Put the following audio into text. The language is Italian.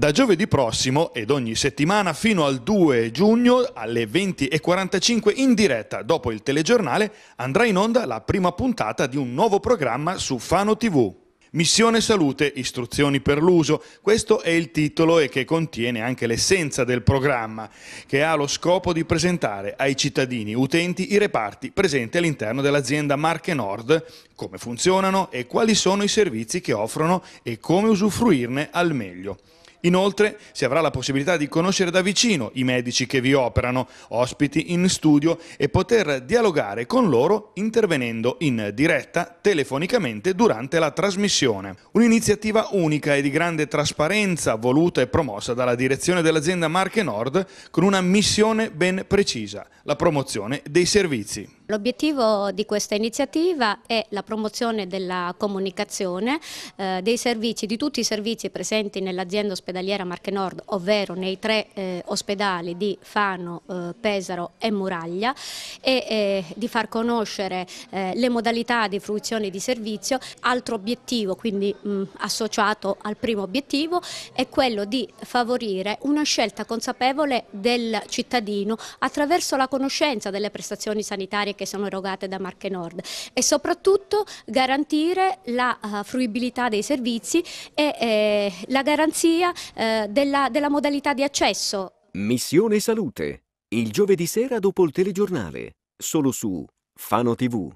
Da giovedì prossimo ed ogni settimana fino al 2 giugno alle 20.45 in diretta dopo il telegiornale andrà in onda la prima puntata di un nuovo programma su Fano TV. Missione Salute, istruzioni per l'uso, questo è il titolo e che contiene anche l'essenza del programma, che ha lo scopo di presentare ai cittadini utenti i reparti presenti all'interno dell'azienda Marche Nord, come funzionano e quali sono i servizi che offrono e come usufruirne al meglio. Inoltre si avrà la possibilità di conoscere da vicino i medici che vi operano, ospiti in studio e poter dialogare con loro intervenendo in diretta telefonicamente durante la trasmissione. Un'iniziativa unica e di grande trasparenza voluta e promossa dalla direzione dell'azienda Marche Nord con una missione ben precisa, la promozione dei servizi. L'obiettivo di questa iniziativa è la promozione della comunicazione eh, dei servizi, di tutti i servizi presenti nell'azienda ospedaliera Marche Nord, ovvero nei tre eh, ospedali di Fano, eh, Pesaro e Muraglia e eh, di far conoscere eh, le modalità di fruizione di servizio. Altro obiettivo, quindi mh, associato al primo obiettivo, è quello di favorire una scelta consapevole del cittadino attraverso la conoscenza delle prestazioni sanitarie che sono erogate da Marche Nord e soprattutto garantire la eh, fruibilità dei servizi e eh, la garanzia eh, della, della modalità di accesso. Missione Salute, il giovedì sera dopo il telegiornale, solo su Fano TV.